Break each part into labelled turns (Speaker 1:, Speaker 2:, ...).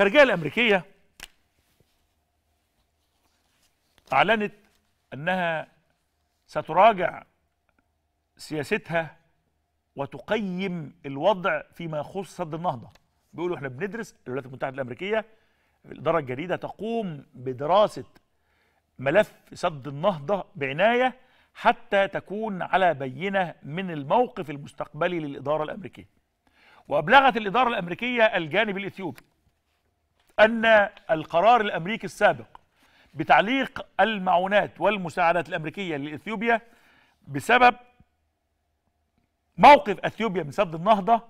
Speaker 1: الخارجيه الامريكيه اعلنت انها ستراجع سياستها وتقيم الوضع فيما يخص سد النهضه بيقولوا احنا بندرس الولايات المتحده الامريكيه الاداره الجديده تقوم بدراسه ملف سد النهضه بعنايه حتى تكون على بينه من الموقف المستقبلي للاداره الامريكيه وابلغت الاداره الامريكيه الجانب الاثيوبي أن القرار الأمريكي السابق بتعليق المعونات والمساعدات الأمريكية لإثيوبيا بسبب موقف أثيوبيا من سد النهضة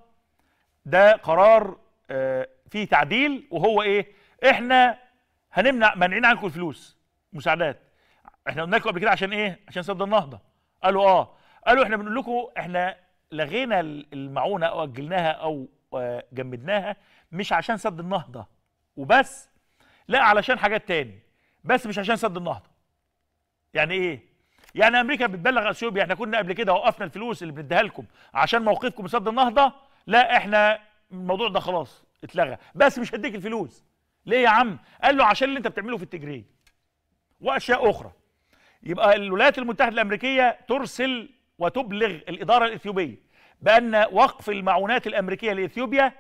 Speaker 1: ده قرار آه، فيه تعديل وهو إيه؟ إحنا هنمنع مانعين عنكم الفلوس مساعدات احنا قلنا لكم قبل كده عشان ايه عشان سد النهضه قالوا اه قالوا احنا بنقول لكم احنا لغينا المعونه او اجلناها او آه، جمدناها مش عشان سد النهضه وبس لا علشان حاجات تاني بس مش عشان سد النهضه يعني ايه يعني امريكا بتبلغ اثيوبيا احنا كنا قبل كده وقفنا الفلوس اللي بنديها لكم عشان موقفكم من سد النهضه لا احنا الموضوع ده خلاص اتلغى بس مش هديك الفلوس ليه يا عم قال له عشان اللي انت بتعمله في التجريد واشياء اخرى يبقى الولايات المتحده الامريكيه ترسل وتبلغ الاداره الاثيوبيه بان وقف المعونات الامريكيه لاثيوبيا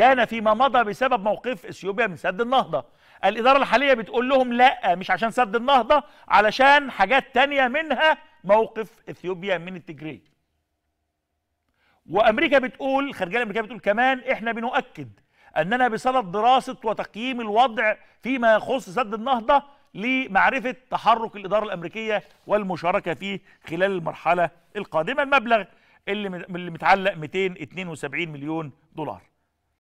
Speaker 1: كان فيما مضى بسبب موقف اثيوبيا من سد النهضه الاداره الحاليه بتقول لهم لا مش عشان سد النهضه علشان حاجات تانية منها موقف اثيوبيا من التجري وامريكا بتقول الخارجيه الامريكيه بتقول كمان احنا بنؤكد اننا بصدد دراسه وتقييم الوضع فيما يخص سد النهضه لمعرفه تحرك الاداره الامريكيه والمشاركه فيه خلال المرحله القادمه المبلغ اللي متعلق 272 مليون دولار